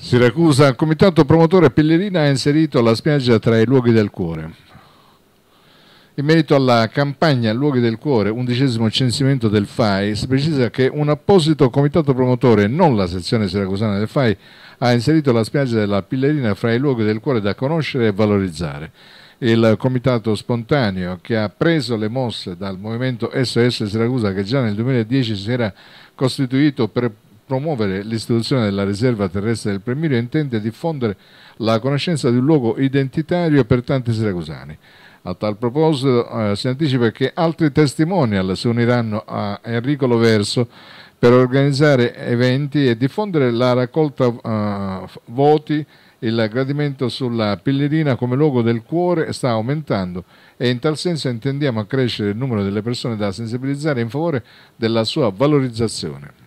Siracusa, comitato promotore Pellerina ha inserito la spiaggia tra i luoghi del cuore. In merito alla campagna Luoghi del Cuore, undicesimo censimento del FAI, si precisa che un apposito comitato promotore, non la sezione siracusana del FAI, ha inserito la spiaggia della Pillerina fra i luoghi del cuore da conoscere e valorizzare. Il comitato spontaneo che ha preso le mosse dal movimento SOS Siracusa che già nel 2010 si era costituito per promuovere l'istituzione della riserva terrestre del Premirio intende diffondere la conoscenza di un luogo identitario per tanti siracusani. A tal proposito eh, si anticipa che altri testimonial si uniranno a Enrico Loverso per organizzare eventi e diffondere la raccolta eh, voti il gradimento sulla Pillerina come luogo del cuore sta aumentando e in tal senso intendiamo accrescere il numero delle persone da sensibilizzare in favore della sua valorizzazione.